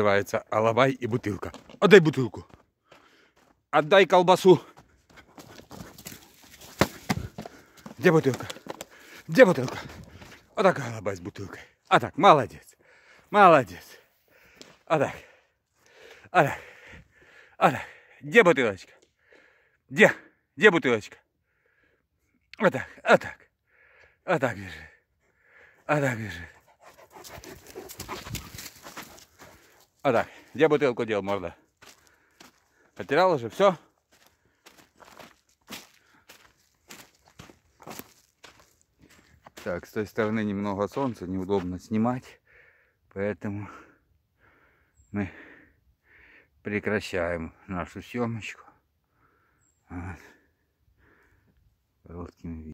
Называется «Алабай и бутылка». Отдай бутылку. Отдай колбасу. Где бутылка? Где бутылка? Вот такая алабай с бутылкой. А так, молодец. Молодец. А так. А так. А так. Где бутылочка? Где? Где бутылочка? а так, а так. А так бежи. А так бежи. А так, где бутылку дел, морда? Потерял уже, все? Так, с той стороны немного солнца, неудобно снимать, поэтому мы прекращаем нашу съемочку. Вот. Коротким видео.